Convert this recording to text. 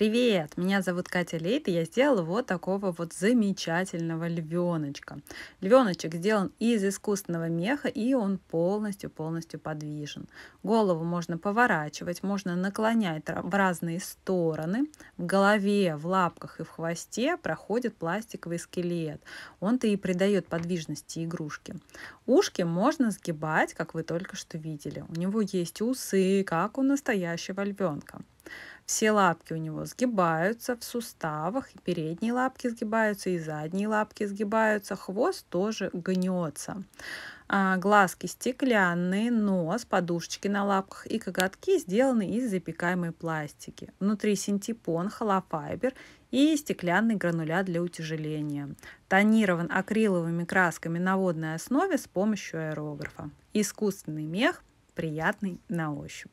Привет! Меня зовут Катя Лейт, и я сделала вот такого вот замечательного львеночка. Львеночек сделан из искусственного меха, и он полностью-полностью подвижен. Голову можно поворачивать, можно наклонять в разные стороны. В голове, в лапках и в хвосте проходит пластиковый скелет. Он-то и придает подвижности игрушке. Ушки можно сгибать, как вы только что видели. У него есть усы, как у настоящего львенка. Все лапки у него сгибаются в суставах, передние лапки сгибаются, и задние лапки сгибаются, хвост тоже гнется. А, глазки стеклянные, нос, подушечки на лапках и коготки сделаны из запекаемой пластики. Внутри синтепон, холофайбер и стеклянный грануля для утяжеления. Тонирован акриловыми красками на водной основе с помощью аэрографа. Искусственный мех приятный на ощупь.